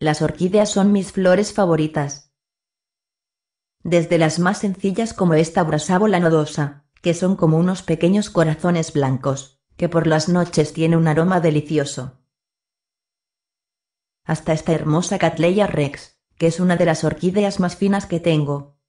Las orquídeas son mis flores favoritas. Desde las más sencillas como esta brasábola nodosa, que son como unos pequeños corazones blancos, que por las noches tiene un aroma delicioso. Hasta esta hermosa Catleya rex, que es una de las orquídeas más finas que tengo,